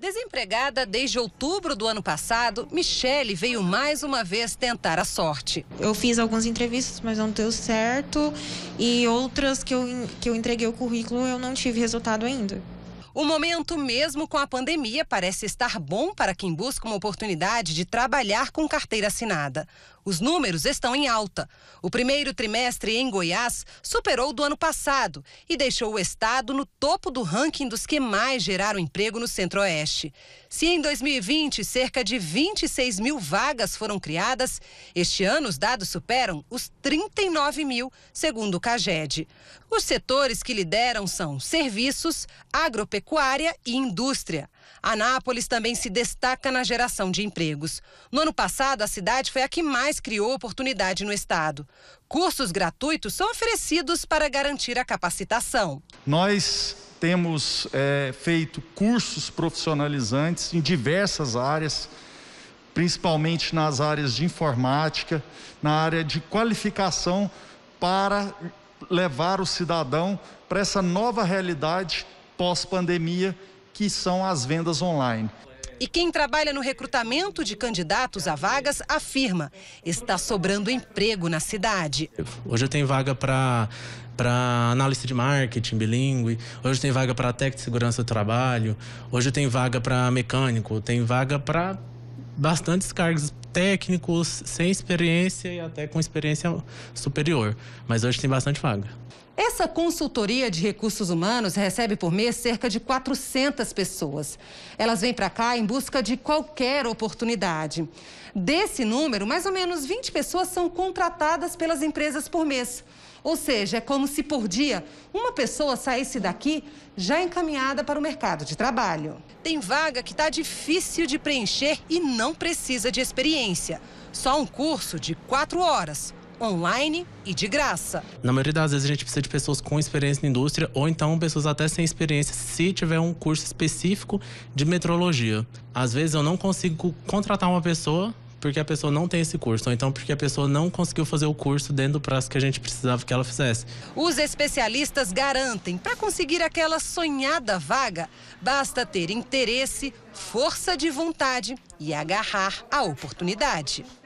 Desempregada desde outubro do ano passado, Michele veio mais uma vez tentar a sorte. Eu fiz algumas entrevistas, mas não deu certo. E outras que eu, que eu entreguei o currículo, eu não tive resultado ainda. O momento, mesmo com a pandemia, parece estar bom para quem busca uma oportunidade de trabalhar com carteira assinada. Os números estão em alta. O primeiro trimestre em Goiás superou o do ano passado e deixou o estado no topo do ranking dos que mais geraram emprego no Centro-Oeste. Se em 2020 cerca de 26 mil vagas foram criadas, este ano os dados superam os 39 mil, segundo o CAGED. Os setores que lideram são serviços, agropecuária, agropecuária e indústria. Anápolis também se destaca na geração de empregos. No ano passado, a cidade foi a que mais criou oportunidade no estado. Cursos gratuitos são oferecidos para garantir a capacitação. Nós temos é, feito cursos profissionalizantes em diversas áreas, principalmente nas áreas de informática, na área de qualificação para levar o cidadão para essa nova realidade pós-pandemia, que são as vendas online. E quem trabalha no recrutamento de candidatos a vagas afirma: está sobrando emprego na cidade. Hoje tem vaga para para analista de marketing bilíngue, hoje tem vaga para técnico de segurança do trabalho, hoje tem vaga para mecânico, tem vaga para bastantes cargos técnicos, sem experiência e até com experiência superior. Mas hoje tem bastante vaga. Essa consultoria de recursos humanos recebe por mês cerca de 400 pessoas. Elas vêm para cá em busca de qualquer oportunidade. Desse número, mais ou menos 20 pessoas são contratadas pelas empresas por mês. Ou seja, é como se por dia uma pessoa saísse daqui já encaminhada para o mercado de trabalho. Tem vaga que está difícil de preencher e não precisa de experiência. Só um curso de quatro horas, online e de graça. Na maioria das vezes a gente precisa de pessoas com experiência na indústria ou então pessoas até sem experiência se tiver um curso específico de metrologia. Às vezes eu não consigo contratar uma pessoa porque a pessoa não tem esse curso, ou então porque a pessoa não conseguiu fazer o curso dentro do prazo que a gente precisava que ela fizesse. Os especialistas garantem, para conseguir aquela sonhada vaga, basta ter interesse, força de vontade e agarrar a oportunidade.